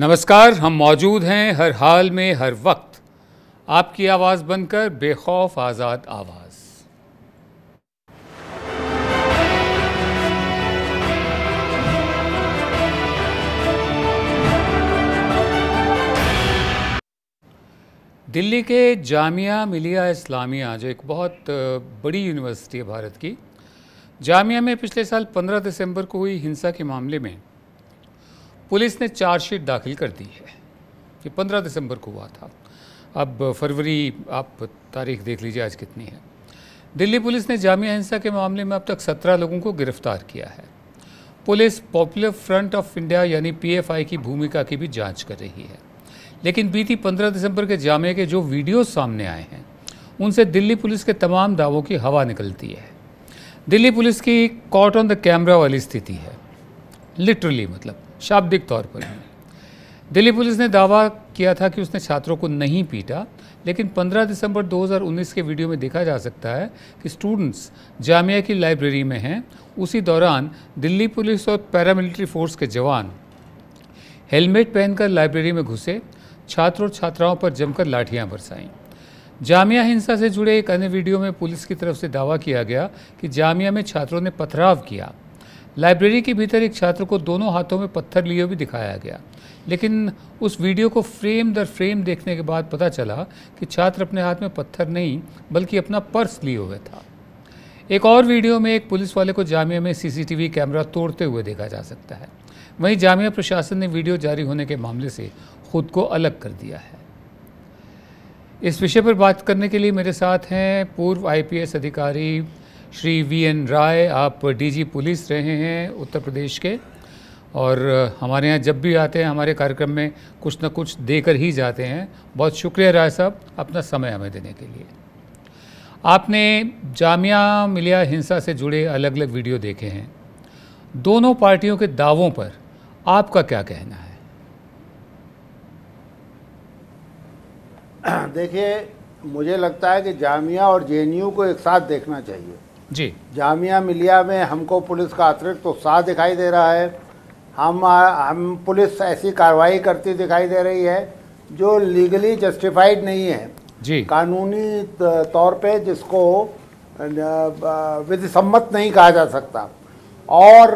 नमस्कार हम मौजूद हैं हर हाल में हर वक्त आपकी आवाज़ बनकर बेखौफ आज़ाद आवाज़ दिल्ली के जामिया मिलिया इस्लामिया जो एक बहुत बड़ी यूनिवर्सिटी है भारत की जामिया में पिछले साल 15 दिसंबर को हुई हिंसा के मामले में पुलिस ने चार्जशीट दाखिल कर दी है ये पंद्रह दिसंबर को हुआ था अब फरवरी आप तारीख देख लीजिए आज कितनी है दिल्ली पुलिस ने जामिया हिंसा के मामले में अब तक सत्रह लोगों को गिरफ्तार किया है police popular front of India यानी पीएफआई की भूमिका की भी जांच कर रही है लेकिन बीती 15 दिसंबर के जामे के जो वीडियो सामने आए हैं उनसे दिल्ली पुलिस के तमाम दावों की हवा निकलती है दिल्ली पुलिस की कॉट ऑन द कैमरा वाली स्थिति है लिटरली मतलब शाब्दिक तौर पर दिल्ली पुलिस ने दावा किया था कि उसने छात्रों को नहीं पीटा लेकिन 15 दिसंबर 2019 के वीडियो में देखा जा सकता है कि स्टूडेंट्स जामिया की लाइब्रेरी में हैं उसी दौरान दिल्ली पुलिस और पैरामिलिट्री फोर्स के जवान हेलमेट पहनकर लाइब्रेरी में घुसे छात्रों और छात्राओं पर जमकर लाठियां बरसाईं जामिया हिंसा से जुड़े एक अन्य वीडियो में पुलिस की तरफ से दावा किया गया कि जामिया में छात्रों ने पथराव किया लाइब्रेरी के भीतर एक छात्र को दोनों हाथों में पत्थर लिए हुए दिखाया गया लेकिन उस वीडियो को फ्रेम दर फ्रेम देखने के बाद पता चला कि छात्र अपने हाथ में पत्थर नहीं बल्कि अपना पर्स लिए हुए था एक और वीडियो में एक पुलिस वाले को जामिया में सीसीटीवी कैमरा तोड़ते हुए देखा जा सकता है वहीं जामिया प्रशासन ने वीडियो जारी होने के मामले से खुद को अलग कर दिया है इस विषय पर बात करने के लिए मेरे साथ हैं पूर्व आईपीएस अधिकारी श्री वी एन राय आप डीजी पुलिस रहे हैं उत्तर प्रदेश के और हमारे यहाँ जब भी आते हैं हमारे कार्यक्रम में कुछ ना कुछ देकर ही जाते हैं बहुत शुक्रिया राय साहब अपना समय हमें देने के लिए आपने जामिया मिलिया हिंसा से जुड़े अलग अलग वीडियो देखे हैं दोनों पार्टियों के दावों पर आपका क्या कहना है देखिए मुझे लगता है कि जामिया और जे को एक साथ देखना चाहिए जी जामिया मिलिया में हमको पुलिस का अतिरिक्त उत्साह दिखाई दे रहा है हम हम पुलिस ऐसी कार्रवाई करती दिखाई दे रही है जो लीगली जस्टिफाइड नहीं है जी कानूनी तौर पे जिसको विधि सम्मत नहीं कहा जा सकता और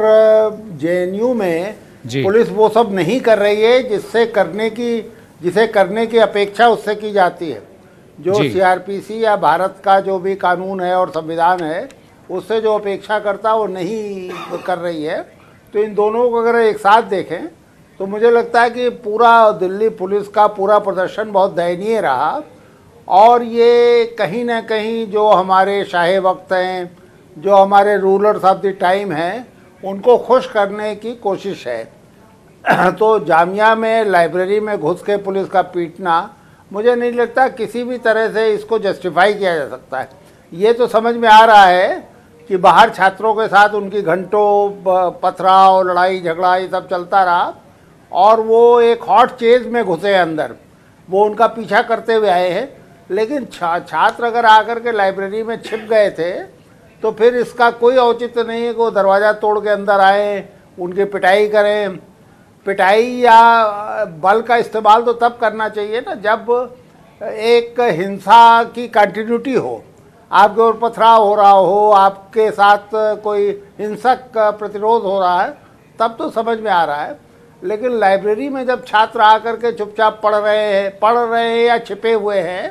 जे में पुलिस वो सब नहीं कर रही है जिससे करने की जिसे करने की अपेक्षा उससे की जाती है जो सीआरपीसी या भारत का जो भी कानून है और संविधान है उससे जो अपेक्षा करता वो नहीं कर रही है तो इन दोनों को अगर एक साथ देखें तो मुझे लगता है कि पूरा दिल्ली पुलिस का पूरा प्रदर्शन बहुत दयनीय रहा और ये कहीं ना कहीं जो हमारे शाहे वक्त हैं जो हमारे रूलर्स ऑफ द टाइम हैं उनको खुश करने की कोशिश है तो जामिया में लाइब्रेरी में घुस के पुलिस का पीटना मुझे नहीं लगता किसी भी तरह से इसको जस्टिफाई किया जा सकता है ये तो समझ में आ रहा है कि बाहर छात्रों के साथ उनकी घंटों पथराव लड़ाई झगड़ा ये सब चलता रहा और वो एक हॉट चेज में घुसे अंदर वो उनका पीछा करते हुए आए हैं लेकिन छा छात्र अगर आकर के लाइब्रेरी में छिप गए थे तो फिर इसका कोई औचित्य नहीं है कि वो दरवाज़ा तोड़ के अंदर आए उनकी पिटाई करें पिटाई या बल का इस्तेमाल तो तब करना चाहिए ना जब एक हिंसा की कंटिन्यूटी हो आपके ऊपर पथराव हो रहा हो आपके साथ कोई हिंसक प्रतिरोध हो रहा है तब तो समझ में आ रहा है लेकिन लाइब्रेरी में जब छात्र आकर के चुपचाप पढ़ रहे हैं पढ़ रहे हैं या छिपे हुए हैं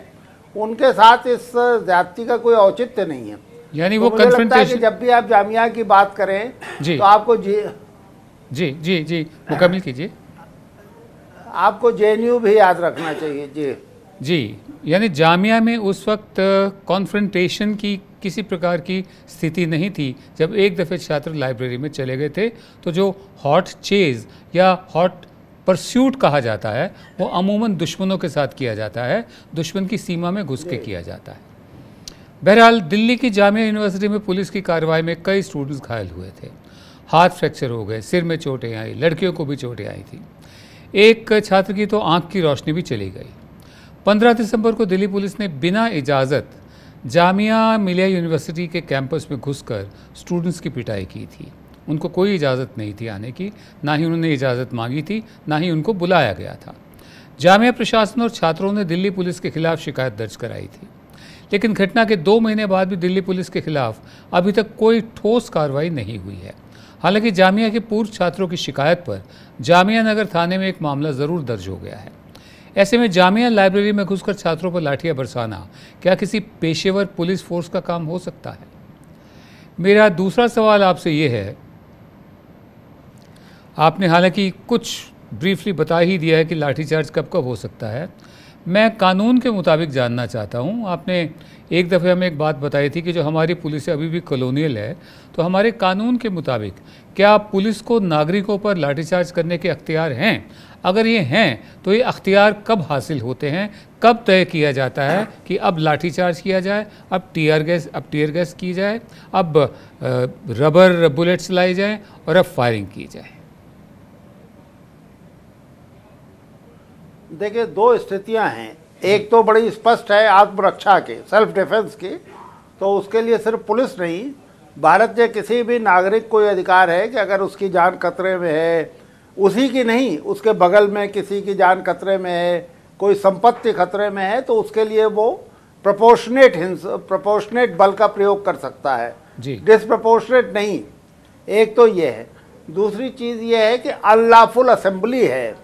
उनके साथ इस जाति का कोई औचित्य नहीं है यानी तो वो कि जब भी आप जामिया की बात करें जी तो आपको जी जी जी जी मुकम्मल कीजिए आपको जे भी याद रखना चाहिए जी जी यानी जामिया में उस वक्त कॉन्फ्रेंटेशन की किसी प्रकार की स्थिति नहीं थी जब एक दफ़े छात्र लाइब्रेरी में चले गए थे तो जो हॉट चेज या हॉट परस्यूट कहा जाता है वो अमूमन दुश्मनों के साथ किया जाता है दुश्मन की सीमा में घुस के किया जाता है बहरहाल दिल्ली की जामिया यूनिवर्सिटी में पुलिस की कार्रवाई में कई स्टूडेंट्स घायल हुए थे हाथ फ्रैक्चर हो गए सिर में चोटें आई लड़कियों को भी चोटें आई थी एक छात्र की तो आंख की रोशनी भी चली गई 15 दिसंबर को दिल्ली पुलिस ने बिना इजाज़त जामिया मिलिया यूनिवर्सिटी के कैंपस में घुसकर स्टूडेंट्स की पिटाई की थी उनको कोई इजाज़त नहीं थी आने की ना ही उन्होंने इजाज़त मांगी थी ना ही उनको बुलाया गया था जामिया प्रशासन और छात्रों ने दिल्ली पुलिस के खिलाफ शिकायत दर्ज कराई थी लेकिन घटना के दो महीने बाद भी दिल्ली पुलिस के खिलाफ अभी तक कोई ठोस कार्रवाई नहीं हुई है हालांकि जामिया के पूर्व छात्रों की शिकायत पर जामिया नगर थाने में एक मामला ज़रूर दर्ज हो गया है ऐसे में जामिया लाइब्रेरी में घुसकर छात्रों पर लाठियां बरसाना क्या किसी पेशेवर पुलिस फोर्स का काम हो सकता है मेरा दूसरा सवाल आपसे ये है आपने हालांकि कुछ ब्रीफली बता ही दिया है कि लाठीचार्ज कब कब हो सकता है मैं कानून के मुताबिक जानना चाहता हूँ आपने एक दफ़े हमें एक बात बताई थी कि जो हमारी पुलिस अभी भी कॉलोनियल है तो हमारे कानून के मुताबिक क्या पुलिस को नागरिकों पर लाठीचार्ज करने के अख्तियार हैं अगर ये हैं तो ये अख्तियार कब हासिल होते हैं कब तय किया जाता है कि अब लाठीचार्ज किया जाए अब टीयर गैस अब टीयर गैस की जाए अब रबर बुलेट्स लाई जाए और अब फायरिंग की जाए देखिए दो स्थितियां हैं एक तो बड़ी स्पष्ट है आत्मरक्षा के सेल्फ डिफेंस की तो उसके लिए सिर्फ पुलिस नहीं भारत के किसी भी नागरिक को ये अधिकार है कि अगर उसकी जान खतरे में है उसी की नहीं उसके बगल में किसी की जान खतरे में है कोई संपत्ति खतरे में है तो उसके लिए वो प्रपोर्शनेट हिंस प्रपोर्शनेट बल का प्रयोग कर सकता है डिसप्रपोर्शनेट नहीं एक तो ये है दूसरी चीज़ ये है कि अनलाफुल असेंबली है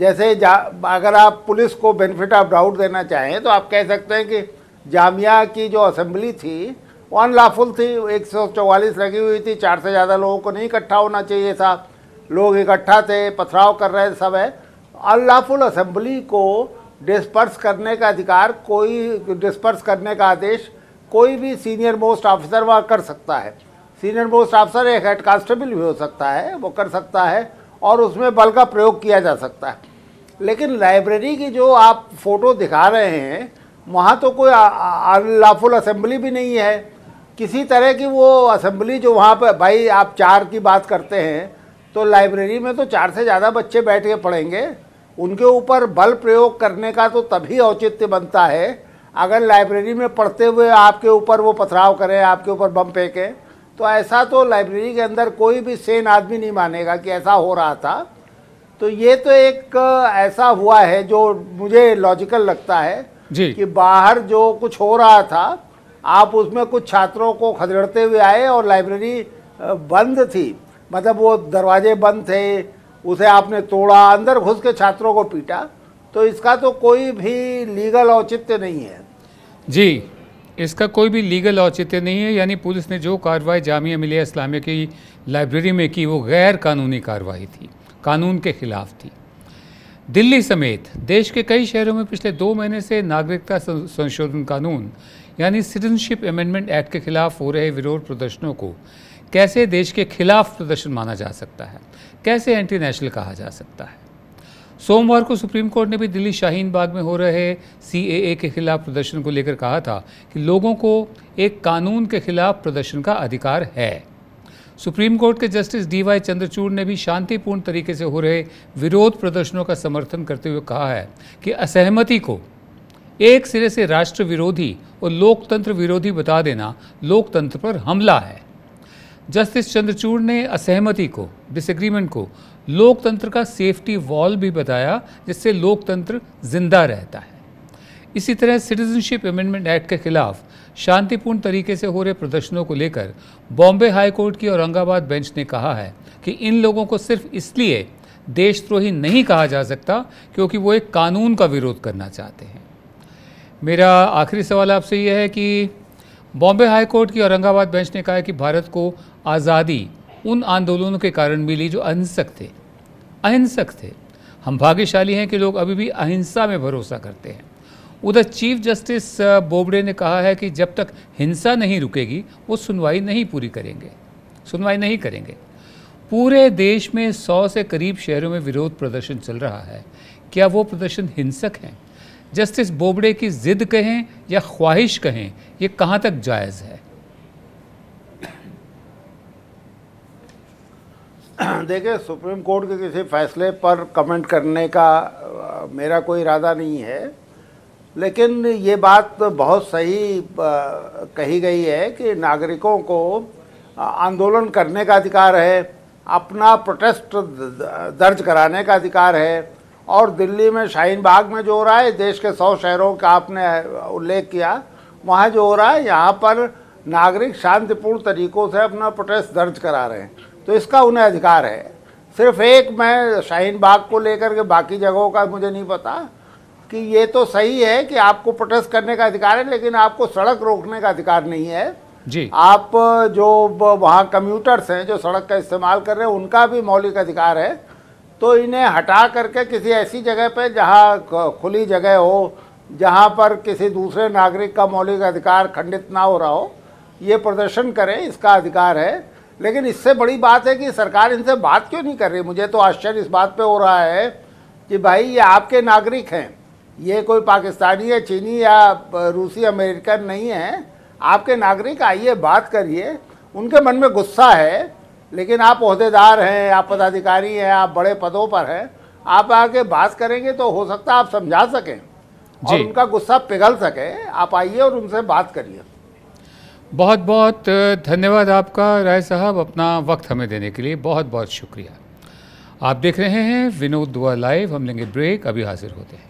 जैसे जा अगर आप पुलिस को बेनिफिट ऑफ डाउट देना चाहें तो आप कह सकते हैं कि जामिया की जो असेंबली थी वो अनलाफुल थी एक सौ चौवालीस लगी हुई थी चार से ज़्यादा लोगों को नहीं इकट्ठा होना चाहिए साथ लोग इकट्ठा थे पथराव कर रहे सब है अनलाफुल असम्बली को डिस्पर्स करने का अधिकार कोई डिस्पर्स करने का आदेश कोई भी सीनियर मोस्ट ऑफिसर वह कर सकता है सीनियर मोस्ट ऑफिसर एक हेड कांस्टेबल भी हो सकता है वो कर सकता है और उसमें बल का प्रयोग किया जा सकता है लेकिन लाइब्रेरी की जो आप फ़ोटो दिखा रहे हैं वहाँ तो कोई अनलाफुल असम्बली भी नहीं है किसी तरह की वो असम्बली जो वहाँ पर भाई आप चार की बात करते हैं तो लाइब्रेरी में तो चार से ज़्यादा बच्चे बैठ के पढ़ेंगे उनके ऊपर बल प्रयोग करने का तो तभी औचित्य बनता है अगर लाइब्रेरी में पढ़ते हुए आपके ऊपर वो पथराव करें आपके ऊपर बम फेंकें तो ऐसा तो लाइब्रेरी के अंदर कोई भी सेन आदमी नहीं मानेगा कि ऐसा हो रहा था तो ये तो एक ऐसा हुआ है जो मुझे लॉजिकल लगता है जी। कि बाहर जो कुछ हो रहा था आप उसमें कुछ छात्रों को खदेड़ते हुए आए और लाइब्रेरी बंद थी मतलब वो दरवाजे बंद थे उसे आपने तोड़ा अंदर घुस के छात्रों को पीटा तो इसका तो कोई भी लीगल औचित्य नहीं है जी इसका कोई भी लीगल औचित्य नहीं है यानी पुलिस ने जो कार्रवाई जामिया मिलिया इस्लामिया की लाइब्रेरी में की वो गैर कानूनी कार्रवाई थी कानून के खिलाफ थी दिल्ली समेत देश के कई शहरों में पिछले दो महीने से नागरिकता संशोधन कानून यानी सिटीजनशिप अमेंडमेंट एक्ट के खिलाफ हो रहे विरोध प्रदर्शनों को कैसे देश के खिलाफ प्रदर्शन माना जा सकता है कैसे एंटी नेशनल कहा जा सकता है सोमवार को सुप्रीम कोर्ट ने भी दिल्ली शाहीन बाग में हो रहे सी के खिलाफ प्रदर्शन को लेकर कहा था कि लोगों को एक कानून के खिलाफ प्रदर्शन का अधिकार है सुप्रीम कोर्ट के जस्टिस डी वाई चंद्रचूड़ ने भी शांतिपूर्ण तरीके से हो रहे विरोध प्रदर्शनों का समर्थन करते हुए कहा है कि असहमति को एक सिरे से राष्ट्र विरोधी और लोकतंत्र विरोधी बता देना लोकतंत्र पर हमला है जस्टिस चंद्रचूड़ ने असहमति को डिसएग्रीमेंट को लोकतंत्र का सेफ्टी वॉल भी बताया जिससे लोकतंत्र जिंदा रहता है इसी तरह सिटीजनशिप अमेंडमेंट एक्ट के खिलाफ शांतिपूर्ण तरीके से हो रहे प्रदर्शनों को लेकर बॉम्बे हाई कोर्ट की औरंगाबाद बेंच ने कहा है कि इन लोगों को सिर्फ इसलिए देशद्रोही नहीं कहा जा सकता क्योंकि वो एक कानून का विरोध करना चाहते हैं मेरा आखिरी सवाल आपसे यह है कि बॉम्बे हाई कोर्ट की औरंगाबाद बेंच ने कहा है कि भारत को आज़ादी उन आंदोलनों के कारण मिली जो अहिंसक थे अहिंसक थे हम भाग्यशाली हैं कि लोग अभी भी अहिंसा में भरोसा करते हैं उधर चीफ जस्टिस बोबडे ने कहा है कि जब तक हिंसा नहीं रुकेगी वो सुनवाई नहीं पूरी करेंगे सुनवाई नहीं करेंगे पूरे देश में सौ से करीब शहरों में विरोध प्रदर्शन चल रहा है क्या वो प्रदर्शन हिंसक हैं जस्टिस बोबडे की जिद कहें या ख्वाहिश कहें ये कहाँ तक जायज़ है देखिए सुप्रीम कोर्ट के किसी फैसले पर कमेंट करने का मेरा कोई इरादा नहीं है लेकिन ये बात बहुत सही कही गई है कि नागरिकों को आंदोलन करने का अधिकार है अपना प्रोटेस्ट दर्ज कराने का अधिकार है और दिल्ली में शाहीन बाग में जो हो रहा है देश के सौ शहरों का आपने उल्लेख किया वहाँ जो हो रहा है यहाँ पर नागरिक शांतिपूर्ण तरीक़ों से अपना प्रोटेस्ट दर्ज करा रहे हैं तो इसका उन्हें अधिकार है सिर्फ एक मैं शाहीन बाग को लेकर के बाकी जगहों का मुझे नहीं पता कि ये तो सही है कि आपको प्रोटेस्ट करने का अधिकार है लेकिन आपको सड़क रोकने का अधिकार नहीं है जी आप जो वहाँ कम्यूटर्स हैं जो सड़क का इस्तेमाल कर रहे हैं उनका भी मौलिक अधिकार है तो इन्हें हटा करके किसी ऐसी जगह पर जहाँ खुली जगह हो जहाँ पर किसी दूसरे नागरिक का मौलिक अधिकार खंडित ना हो रहा हो ये प्रदर्शन करें इसका अधिकार है लेकिन इससे बड़ी बात है कि सरकार इनसे बात क्यों नहीं कर रही मुझे तो आश्चर्य इस बात पे हो रहा है कि भाई ये आपके नागरिक हैं ये कोई पाकिस्तानी या चीनी या रूसी अमेरिकन नहीं है आपके नागरिक आइए बात करिए उनके मन में गुस्सा है लेकिन आप अहदेदार हैं आप पदाधिकारी हैं आप बड़े पदों पर हैं आप आके बात करेंगे तो हो सकता है आप समझा सकें और उनका गुस्सा पिघल सके आप आइए और उनसे बात करिए बहुत बहुत धन्यवाद आपका राय साहब अपना वक्त हमें देने के लिए बहुत बहुत शुक्रिया आप देख रहे हैं विनोद दुआ लाइव हम लेंगे ब्रेक अभी हाजिर होते हैं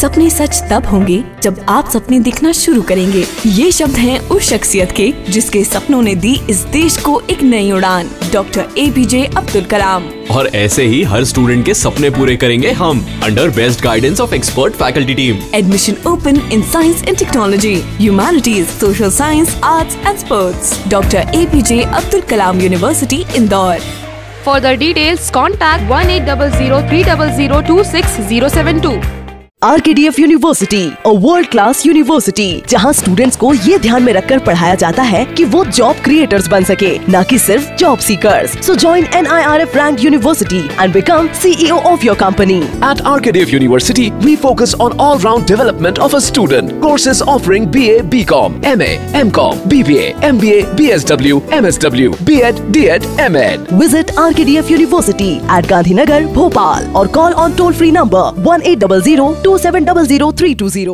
सपने सच तब होंगे जब आप सपने दिखना शुरू करेंगे ये शब्द हैं उस शख्सियत के जिसके सपनों ने दी इस देश को एक नई उड़ान doctor A P J Abdul Kalam और ऐसे ही हर स्टूडेंट के सपने पूरे करेंगे हम under best guidance of expert faculty team admission open in science and technology humanities social science arts and sports doctor A P J Abdul Kalam university Indore For the details, contact zero seven two R K D F university और world class university जहाँ students को ये ध्यान में रखकर पढ़ाया जाता है कि वो जॉब क्रिएटर्स बन सके न कि सिर्फ job seekers so join N I R F rank university and become CEO of your company at RKDF university we focus on all round development of a student courses offering B A B com M M com B B M B A B S W M S W B ed D ed M ed visit R K D F university at Gandhinagar Bhopal और call on toll free number one eight double zero two two seven double zero three two zero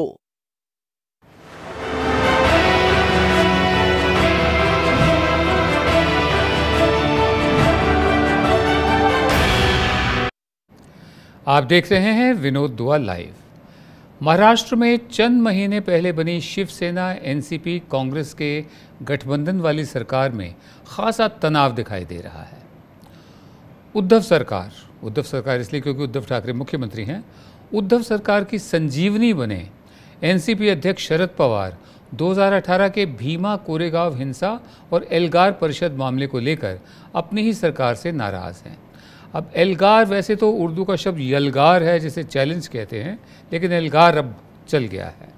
आप देख रहे हैं विनोद दुआ live Maharashtra में चंद महीने पहले बनी शिवसेना एनसीपी कांग्रेस के गठबंधन वाली सरकार में खासा तनाव दिखाई दे रहा है उद्धव सरकार उद्धव सरकार इसलिए क्योंकि उद्धव ठाकरे मुख्यमंत्री हैं उद्धव सरकार की संजीवनी बने एनसीपी अध्यक्ष शरद पवार 2018 के भीमा कोरेगांव हिंसा और एल्गार परिषद मामले को लेकर अपनी ही सरकार से नाराज़ हैं अब एल्गार वैसे तो उर्दू का शब्द यलगार है जिसे चैलेंज कहते हैं लेकिन एल्गार अब चल गया है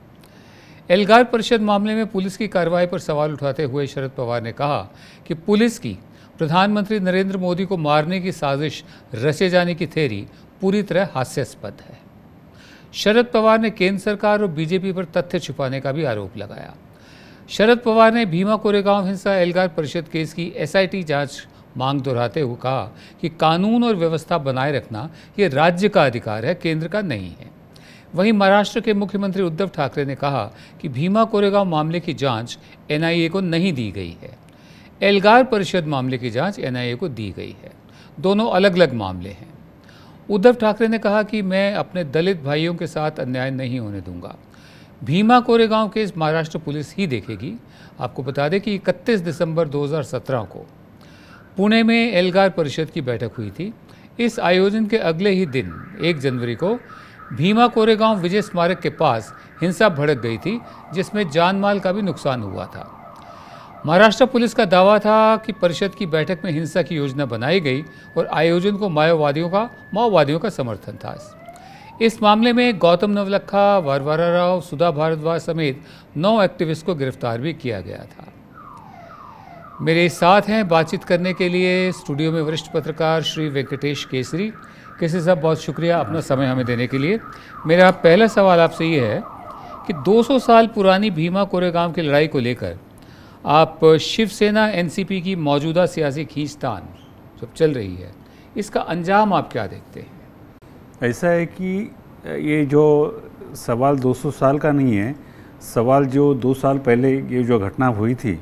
एल्गार परिषद मामले में पुलिस की कार्रवाई पर सवाल उठाते हुए शरद पवार ने कहा कि पुलिस की प्रधानमंत्री नरेंद्र मोदी को मारने की साजिश रचे जाने की थेरी पूरी तरह हास्यास्पद है शरद पवार ने केंद्र सरकार और बीजेपी पर तथ्य छुपाने का भी आरोप लगाया शरद पवार ने भीमा कोरेगांव हिंसा एल्गार परिषद केस की एसआईटी जांच मांग दोहराते हुए कहा कि कानून और व्यवस्था बनाए रखना ये राज्य का अधिकार है केंद्र का नहीं है वहीं महाराष्ट्र के मुख्यमंत्री उद्धव ठाकरे ने कहा कि भीमा कोरेगांव मामले की जांच एनआईए को नहीं दी गई है एल्गार परिषद मामले की जांच एनआईए को दी गई है दोनों अलग अलग मामले हैं उद्धव ठाकरे ने कहा कि मैं अपने दलित भाइयों के साथ अन्याय नहीं होने दूंगा भीमा कोरेगांव केस महाराष्ट्र पुलिस ही देखेगी आपको बता दें कि 31 दिसंबर 2017 को पुणे में एल्गार परिषद की बैठक हुई थी इस आयोजन के अगले ही दिन 1 जनवरी को भीमा कोरेगांव विजय स्मारक के पास हिंसा भड़क गई थी जिसमें जानमाल का भी नुकसान हुआ था महाराष्ट्र पुलिस का दावा था कि परिषद की बैठक में हिंसा की योजना बनाई गई और आयोजन को माओवादियों का माओवादियों का समर्थन था इस मामले में गौतम नवलखा वरवरा राव सुधा भारद्वाज समेत नौ एक्टिविस्ट को गिरफ्तार भी किया गया था मेरे साथ हैं बातचीत करने के लिए स्टूडियो में वरिष्ठ पत्रकार श्री वेंकटेश केसरी केसरी साहब बहुत शुक्रिया अपना समय हमें देने के लिए मेरा पहला सवाल आपसे ये है कि 200 साल पुरानी भीमा कोरेगांव की लड़ाई को लेकर आप शिवसेना एनसीपी की मौजूदा सियासी खींचतान जब चल रही है इसका अंजाम आप क्या देखते हैं ऐसा है कि ये जो सवाल 200 साल का नहीं है सवाल जो दो साल पहले ये जो घटना हुई थी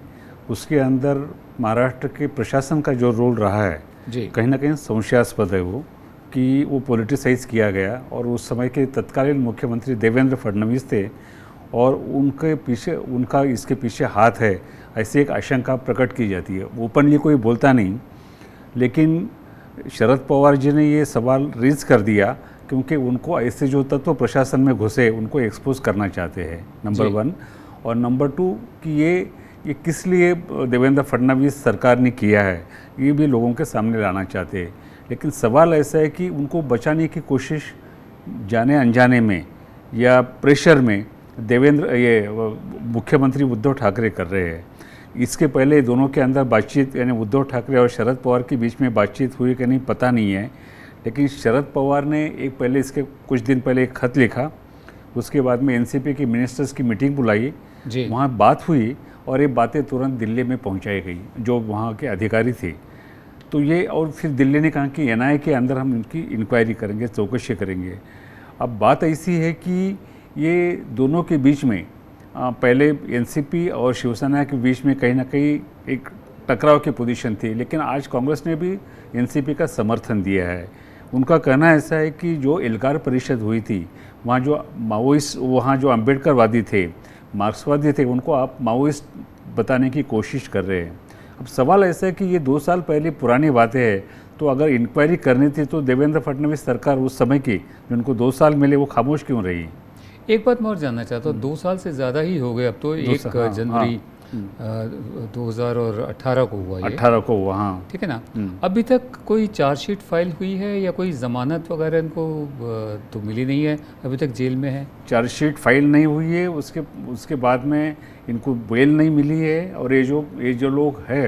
उसके अंदर महाराष्ट्र के प्रशासन का जो रोल रहा है कहीं ना कहीं संशयास्पद है वो कि वो पोलिटिसाइज किया गया और उस समय के तत्कालीन मुख्यमंत्री देवेंद्र फडणवीस थे और उनके पीछे उनका इसके पीछे हाथ है ऐसी एक आशंका प्रकट की जाती है ओपनली कोई बोलता नहीं लेकिन शरद पवार जी ने ये सवाल रेज कर दिया क्योंकि उनको ऐसे जो तत्व प्रशासन में घुसे उनको एक्सपोज करना चाहते हैं नंबर वन और नंबर टू कि ये ये किस लिए देवेंद्र फडणवीस सरकार ने किया है ये भी लोगों के सामने लाना चाहते हैं लेकिन सवाल ऐसा है कि उनको बचाने की कोशिश जाने अनजाने में या प्रेशर में देवेंद्र ये मुख्यमंत्री उद्धव ठाकरे कर रहे हैं इसके पहले दोनों के अंदर बातचीत यानी उद्धव ठाकरे और शरद पवार के बीच में बातचीत हुई कि नहीं पता नहीं है लेकिन शरद पवार ने एक पहले इसके कुछ दिन पहले एक खत लिखा उसके बाद में एनसीपी की मिनिस्टर्स की मीटिंग बुलाई वहाँ बात हुई और ये बातें तुरंत दिल्ली में पहुँचाई गई जो वहाँ के अधिकारी थे तो ये और फिर दिल्ली ने कहा कि एन के अंदर हम इनकी इंक्वायरी करेंगे चौकशी करेंगे अब बात ऐसी है कि ये दोनों के बीच में पहले एनसीपी और शिवसेना के बीच में कहीं ना कहीं एक टकराव की पोजीशन थी लेकिन आज कांग्रेस ने भी एनसीपी का समर्थन दिया है उनका कहना ऐसा है कि जो एलकार परिषद हुई थी वहाँ जो माओइस्ट वहाँ जो अम्बेडकरवादी थे मार्क्सवादी थे उनको आप माओइस्ट बताने की कोशिश कर रहे हैं अब सवाल ऐसा है कि ये दो साल पहले पुरानी बातें हैं तो अगर इंक्वायरी करनी थी तो देवेंद्र फडणवीस सरकार उस समय की जिनको दो साल मिले वो खामोश क्यों रही एक बात मैं और जानना चाहता हूँ दो हम्म। साल से ज़्यादा ही हो गए अब तो एक हाँ, जनवरी हाँ। हम्म। 2018 को हुआ अठारह को हुआ हाँ ठीक है ना हम्म। अभी तक कोई चार्जशीट फाइल हुई है या कोई जमानत वगैरह इनको तो मिली नहीं है अभी तक जेल में है चार्जशीट फाइल नहीं हुई है उसके उसके बाद में इनको बेल नहीं मिली है और ये जो ये जो लोग है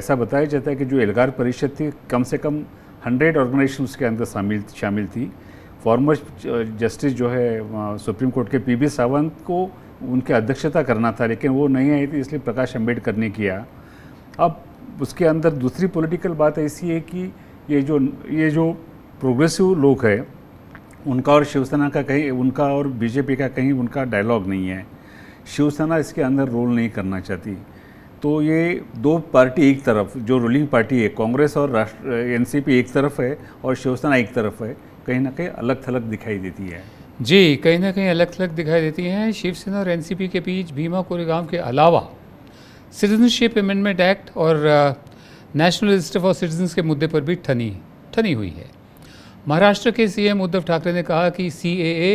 ऐसा बताया जाता है कि जो एलगार परिषद थी कम से कम हंड्रेड ऑर्गेनाइजेशन उसके अंदर शामिल शामिल थी फॉर्मर जस्टिस uh, जो है सुप्रीम uh, कोर्ट के पीबी सावंत को उनकी अध्यक्षता करना था लेकिन वो नहीं आई थी इसलिए प्रकाश अम्बेडकर ने किया अब उसके अंदर दूसरी पॉलिटिकल बात ऐसी है कि ये जो ये जो प्रोग्रेसिव लोग हैं उनका और शिवसेना का कहीं उनका और बीजेपी का कहीं उनका डायलॉग नहीं है शिवसेना इसके अंदर रोल नहीं करना चाहती तो ये दो पार्टी एक तरफ जो रूलिंग पार्टी है कांग्रेस और राष्ट्र एनसीपी uh, एक तरफ है और शिवसेना एक तरफ है कहीं ना कहीं अलग थलग दिखाई देती है जी कहीं ना कहीं अलग थलग दिखाई देती हैं शिवसेना और एनसीपी के बीच भीमा कोरेगांव के अलावा सिटीजनशिप अमेंडमेंट एक्ट और नेशनल रजिस्टर फॉर सिटीजन्स के मुद्दे पर भी ठनी ठनी हुई है महाराष्ट्र के सीएम उद्धव ठाकरे ने कहा कि सीएए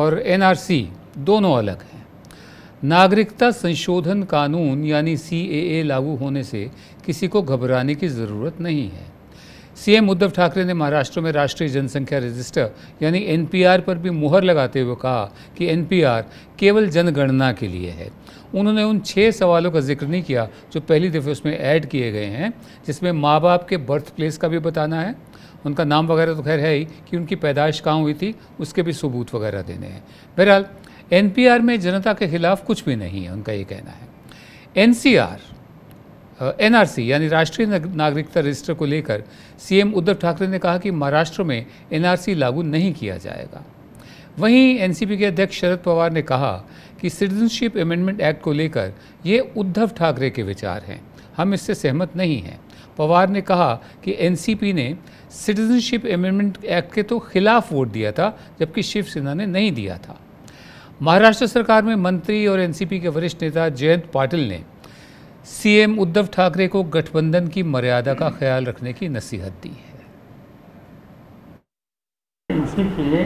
और एनआरसी दोनों अलग हैं नागरिकता संशोधन कानून यानी सीएए लागू होने से किसी को घबराने की ज़रूरत नहीं है सीएम उद्धव ठाकरे ने महाराष्ट्र में राष्ट्रीय जनसंख्या रजिस्टर यानी एनपीआर पर भी मुहर लगाते हुए कहा कि एनपीआर केवल जनगणना के लिए है उन्होंने उन छः सवालों का जिक्र नहीं किया जो पहली दफ़े उसमें ऐड किए गए हैं जिसमें माँ बाप के बर्थ प्लेस का भी बताना है उनका नाम वगैरह तो खैर है ही कि उनकी पैदाइश कहाँ हुई थी उसके भी सबूत वगैरह देने हैं बहरहाल एन में जनता के खिलाफ कुछ भी नहीं है उनका ये कहना है एन एनआरसी यानी राष्ट्रीय नागरिकता रजिस्टर को लेकर सीएम उद्धव ठाकरे ने कहा कि महाराष्ट्र में एनआरसी लागू नहीं किया जाएगा वहीं एनसीपी के अध्यक्ष शरद पवार ने कहा कि सिटीजनशिप अमेंडमेंट एक्ट को लेकर ये उद्धव ठाकरे के विचार हैं हम इससे सहमत नहीं हैं पवार ने कहा कि एनसीपी ने सिटीजनशिप अमेंडमेंट एक्ट के तो खिलाफ वोट दिया था जबकि शिवसेना ने नहीं दिया था महाराष्ट्र सरकार में मंत्री और एनसीपी के वरिष्ठ नेता जयंत पाटिल ने सीएम उद्धव ठाकरे को गठबंधन की मर्यादा का ख्याल रखने की नसीहत दी है इसी के लिए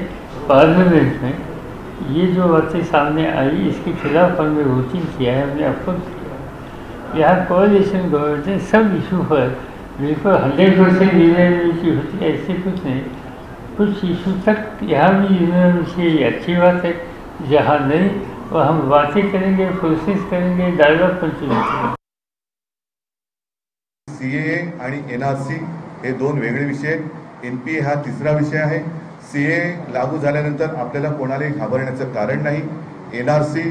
पार्लियामेंट में ये जो बातें सामने आई इसके खिलाफ हमने वोटिंग किया है हमने अपोज किया यहाँ कोलिशन गवर्नमेंट ने सब इशू पर बिल्कुल हंड्रेड परसेंट यूनिवर्सिटी होती है ऐसे कुछ नहीं कुछ इशू तक यहाँ भी यूनिवर्सिटी अच्छी बात है जहाँ नहीं वह हम बातें करेंगे कोशिश करेंगे डायलॉग कंटिन्यू करेंगे सी ए आणि एन आर सी हे दोन वेगळे विषय आहेत एन पी ए हा तिसरा विषय आहे सी ए लागू झाल्यानंतर आपल्याला कोणालाही घाबरण्याचं कारण नाही एन आर सी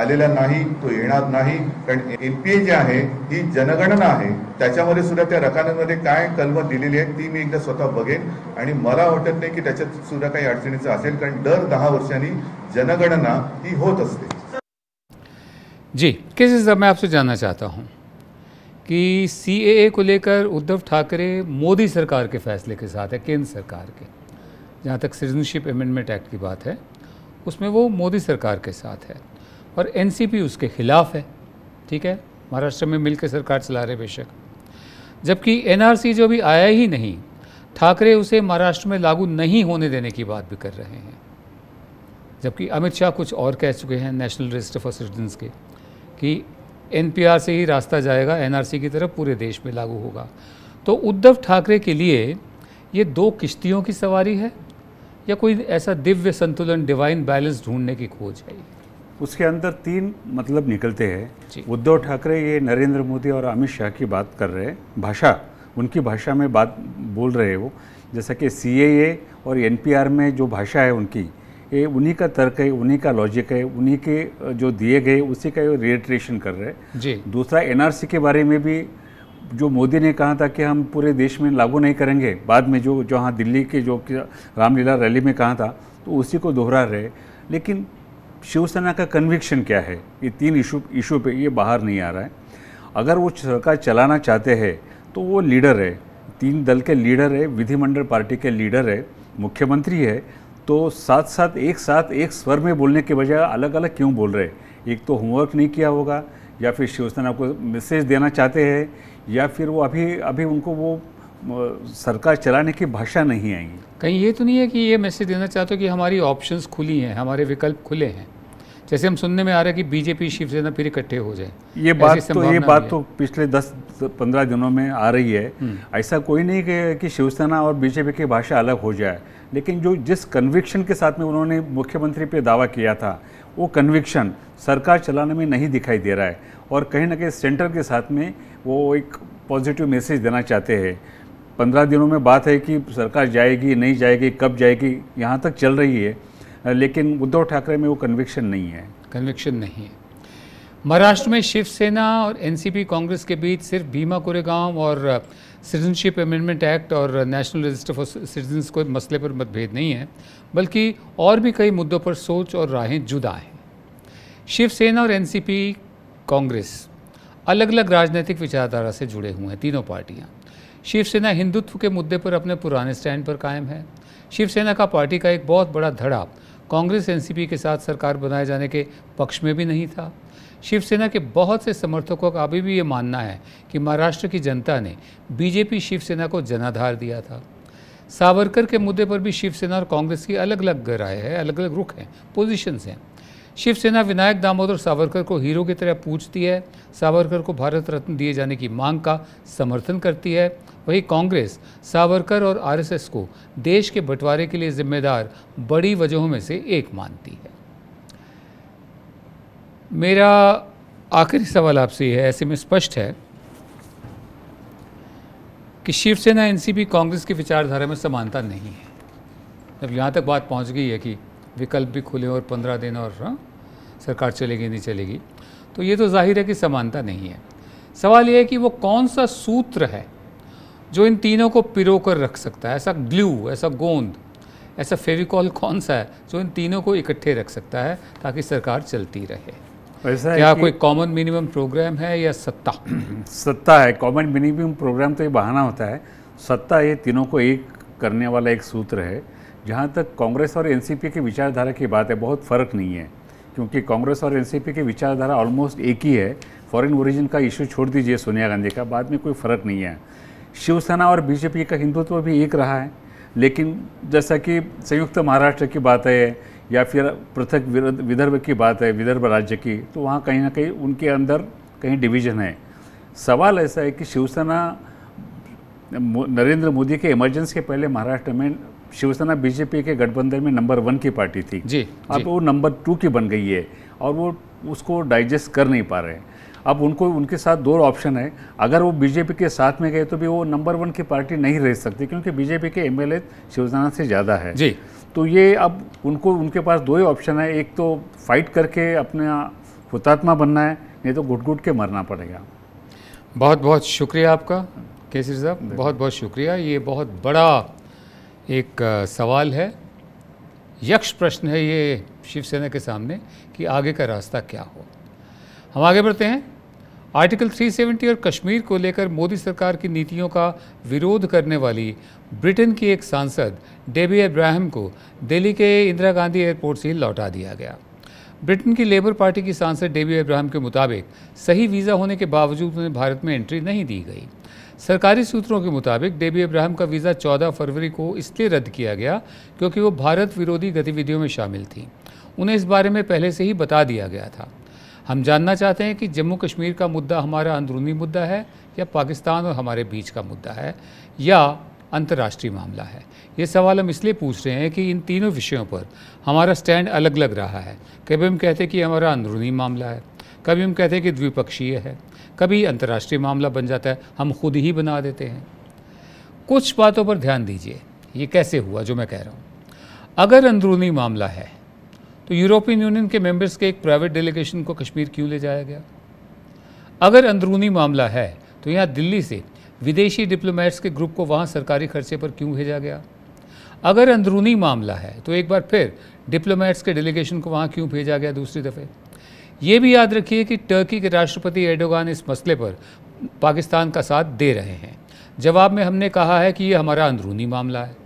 आलेला नाही तो येणार नाही कारण एन पी ए जी आहे ही जनगणना आहे त्याच्यामध्ये सुद्धा त्या रकान्यांमध्ये काय कलम दिलेली आहेत ती मी एकदा स्वतः बघेन आणि मला वाटत नाही की त्याच्यात सुद्धा काही अडचणीचं असेल कारण दर दहा वर्षांनी जनगणना ही होत असते जी किस मैं आपसे जानना चाहता हूँ कि सी को लेकर उद्धव ठाकरे मोदी सरकार के फैसले के साथ है केंद्र सरकार के जहाँ तक सिटीजनशिप अमेंडमेंट एक्ट की बात है उसमें वो मोदी सरकार के साथ है और एन उसके खिलाफ है ठीक है महाराष्ट्र में मिलकर सरकार चला रहे बेशक जबकि एनआरसी जो अभी आया ही नहीं ठाकरे उसे महाराष्ट्र में लागू नहीं होने देने की बात भी कर रहे हैं जबकि अमित शाह कुछ और कह चुके हैं नेशनल रजिस्टर फॉर सिटीजन्स के कि एनपीआर से ही रास्ता जाएगा एनआरसी की तरफ पूरे देश में लागू होगा तो उद्धव ठाकरे के लिए ये दो किश्तियों की सवारी है या कोई ऐसा दिव्य संतुलन डिवाइन बैलेंस ढूंढने की खोज है उसके अंदर तीन मतलब निकलते हैं उद्धव ठाकरे ये नरेंद्र मोदी और अमित शाह की बात कर रहे हैं भाषा उनकी भाषा में बात बोल रहे हैं वो जैसा कि सी और एन में जो भाषा है उनकी ये उन्हीं का तर्क है उन्हीं का लॉजिक है उन्हीं के जो दिए गए उसी का रिएट्रेशन कर रहे हैं जी दूसरा एनआरसी के बारे में भी जो मोदी ने कहा था कि हम पूरे देश में लागू नहीं करेंगे बाद में जो जहाँ दिल्ली के जो रामलीला रैली में कहा था तो उसी को दोहरा रहे लेकिन शिवसेना का कन्विक्शन क्या है ये तीन इशू इशू पे ये बाहर नहीं आ रहा है अगर वो सरकार चलाना चाहते हैं तो वो लीडर है तीन दल के लीडर है विधिमंडल पार्टी के लीडर है मुख्यमंत्री है तो साथ साथ एक साथ एक स्वर में बोलने के बजाय अलग अलग क्यों बोल रहे एक तो होमवर्क नहीं किया होगा या फिर शिवसेना को मैसेज देना चाहते हैं या फिर वो अभी अभी उनको वो सरकार चलाने की भाषा नहीं आएगी कहीं ये तो नहीं है कि ये मैसेज देना चाहते हो कि हमारी ऑप्शंस खुली हैं हमारे विकल्प खुले हैं जैसे हम सुनने में आ रहा है कि बीजेपी शिवसेना फिर इकट्ठे हो जाए ये बात तो ये बात तो पिछले दस पंद्रह दिनों में आ रही है हम्म। ऐसा कोई नहीं कि शिवसेना और बीजेपी की भाषा अलग हो जाए लेकिन जो जिस कन्विक्शन के साथ में उन्होंने मुख्यमंत्री पे दावा किया था वो कन्विक्शन सरकार चलाने में नहीं दिखाई दे रहा है और कहीं ना कहीं सेंटर के साथ में वो एक पॉजिटिव मैसेज देना चाहते हैं पंद्रह दिनों में बात है कि सरकार जाएगी नहीं जाएगी कब जाएगी यहाँ तक चल रही है लेकिन उद्धव ठाकरे में वो कन्विक्शन नहीं है कन्विक्शन नहीं है महाराष्ट्र में शिवसेना और एनसीपी कांग्रेस के बीच सिर्फ भीमा कोरेगांव और सिटीजनशिप अमेंडमेंट एक्ट और नेशनल रजिस्टर फॉर सिटीजन्स को मसले पर मतभेद नहीं है बल्कि और भी कई मुद्दों पर सोच और राहें जुदा हैं शिवसेना और एनसीपी कांग्रेस अलग अलग राजनीतिक विचारधारा से जुड़े हुए हैं तीनों पार्टियाँ शिवसेना हिंदुत्व के मुद्दे पर अपने पुराने स्टैंड पर कायम है शिवसेना का पार्टी का एक बहुत बड़ा धड़ा कांग्रेस एनसीपी के साथ सरकार बनाए जाने के पक्ष में भी नहीं था शिवसेना के बहुत से समर्थकों का अभी भी ये मानना है कि महाराष्ट्र की जनता ने बीजेपी शिवसेना को जनाधार दिया था सावरकर के मुद्दे पर भी शिवसेना और कांग्रेस की अलग अलग राय है अलग अलग रुख हैं पोजिशन हैं शिवसेना विनायक दामोदर सावरकर को हीरो की तरह पूछती है सावरकर को भारत रत्न दिए जाने की मांग का समर्थन करती है वही कांग्रेस सावरकर और आरएसएस को देश के बंटवारे के लिए जिम्मेदार बड़ी वजहों में से एक मानती है मेरा आखिरी सवाल आपसे है ऐसे में स्पष्ट है कि शिवसेना एनसीपी कांग्रेस की विचारधारा में समानता नहीं है जब यहाँ तक बात पहुँच गई है कि विकल्प भी खुले और पंद्रह दिन और हा? सरकार चलेगी नहीं चलेगी तो ये तो जाहिर है कि समानता नहीं है सवाल ये है कि वो कौन सा सूत्र है जो इन तीनों को पिरो कर रख सकता है ऐसा ग्लू ऐसा गोंद ऐसा फेविकॉल कौन सा है जो इन तीनों को इकट्ठे रख सकता है ताकि सरकार चलती रहे वैसा क्या कोई कॉमन मिनिमम प्रोग्राम है या सत्ता सत्ता है कॉमन मिनिमम प्रोग्राम तो ये बहाना होता है सत्ता ये तीनों को एक करने वाला एक सूत्र है जहाँ तक कांग्रेस और एनसीपी की विचारधारा की बात है बहुत फ़र्क नहीं है क्योंकि कांग्रेस और एनसीपी की विचारधारा ऑलमोस्ट एक ही है फॉरेन ओरिजिन का इशू छोड़ दीजिए सोनिया गांधी का बाद में कोई फ़र्क नहीं है शिवसेना और बीजेपी का हिंदुत्व भी एक रहा है लेकिन जैसा कि संयुक्त महाराष्ट्र की बात है या फिर पृथक विदर्भ की बात है विदर्भ राज्य की तो वहाँ कहीं ना कहीं उनके अंदर कहीं डिवीजन है सवाल ऐसा है कि शिवसेना नरेंद्र मोदी के इमरजेंसी के पहले महाराष्ट्र में शिवसेना बीजेपी के गठबंधन में नंबर वन की पार्टी थी जी अब वो नंबर टू की बन गई है और वो उसको डाइजेस्ट कर नहीं पा रहे हैं अब उनको उनके साथ दो ऑप्शन है अगर वो बीजेपी के साथ में गए तो भी वो नंबर वन की पार्टी नहीं रह सकती क्योंकि बीजेपी के एमएलए शिवसेना से ज़्यादा है जी तो ये अब उनको उनके पास दो ही ऑप्शन है एक तो फाइट करके अपना हुतात्मा बनना है नहीं तो घुट घुट के मरना पड़ेगा बहुत बहुत शुक्रिया आपका केसरी साहब बहुत बहुत शुक्रिया ये बहुत बड़ा एक सवाल है यक्ष प्रश्न है ये शिवसेना के सामने कि आगे का रास्ता क्या हो हम आगे बढ़ते हैं आर्टिकल 370 और कश्मीर को लेकर मोदी सरकार की नीतियों का विरोध करने वाली ब्रिटेन की एक सांसद डेबी अब्राहम को दिल्ली के इंदिरा गांधी एयरपोर्ट से लौटा दिया गया ब्रिटेन की लेबर पार्टी की सांसद डेबी अब्राहम के मुताबिक सही वीज़ा होने के बावजूद उन्हें भारत में एंट्री नहीं दी गई सरकारी सूत्रों के मुताबिक डेबी अब्राहम का वीज़ा चौदह फरवरी को इसलिए रद्द किया गया क्योंकि वो भारत विरोधी गतिविधियों में शामिल थी उन्हें इस बारे में पहले से ही बता दिया गया था हम जानना चाहते हैं कि जम्मू कश्मीर का मुद्दा हमारा अंदरूनी मुद्दा है या पाकिस्तान और हमारे बीच का मुद्दा है या अंतर्राष्ट्रीय मामला है ये सवाल हम इसलिए पूछ रहे हैं कि इन तीनों विषयों पर हमारा स्टैंड अलग लग रहा है कभी हम कहते हैं कि हमारा अंदरूनी मामला है कभी हम कहते हैं कि द्विपक्षीय है कभी अंतर्राष्ट्रीय मामला बन जाता है हम खुद ही बना देते हैं कुछ बातों पर ध्यान दीजिए ये कैसे हुआ जो मैं कह रहा हूँ अगर अंदरूनी मामला है तो यूरोपियन यूनियन के मेंबर्स के एक प्राइवेट डेलीगेशन को कश्मीर क्यों ले जाया गया अगर अंदरूनी मामला है तो यहाँ दिल्ली से विदेशी डिप्लोमेट्स के ग्रुप को वहाँ सरकारी खर्चे पर क्यों भेजा गया अगर अंदरूनी मामला है तो एक बार फिर डिप्लोमेट्स के डेलीगेशन को वहाँ क्यों भेजा गया दूसरी दफ़े ये भी याद रखिए कि टर्की के राष्ट्रपति एडोगान इस मसले पर पाकिस्तान का साथ दे रहे हैं जवाब में हमने कहा है कि ये हमारा अंदरूनी मामला है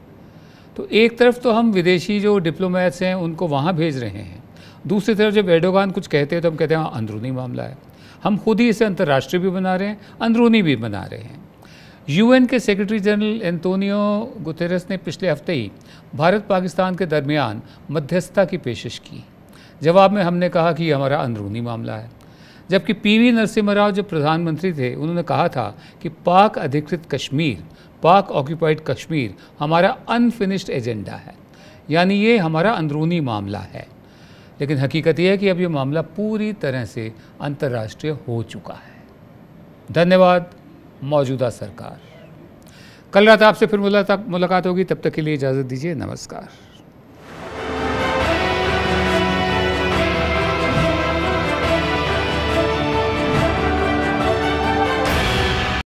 तो एक तरफ तो हम विदेशी जो डिप्लोमेट्स हैं उनको वहाँ भेज रहे हैं दूसरी तरफ जब एडोगान कुछ कहते हैं तो हम कहते हैं हाँ अंदरूनी मामला है हम खुद ही इसे अंतर्राष्ट्रीय भी बना रहे हैं अंदरूनी भी बना रहे हैं यूएन के सेक्रेटरी जनरल एंतोनियो गुतेरस ने पिछले हफ्ते ही भारत पाकिस्तान के दरमियान मध्यस्थता की पेशिश की जवाब में हमने कहा कि ये हमारा अंदरूनी मामला है जबकि पीवी नरसिम्हा राव जो प्रधानमंत्री थे उन्होंने कहा था कि पाक अधिकृत कश्मीर पाक ऑक्यूपाइड कश्मीर हमारा अनफिनिश्ड एजेंडा है यानी ये हमारा अंदरूनी मामला है लेकिन हकीकत यह है कि अब ये मामला पूरी तरह से अंतर्राष्ट्रीय हो चुका है धन्यवाद मौजूदा सरकार कल रात आपसे फिर मुलाकात होगी तब तक के लिए इजाज़त दीजिए नमस्कार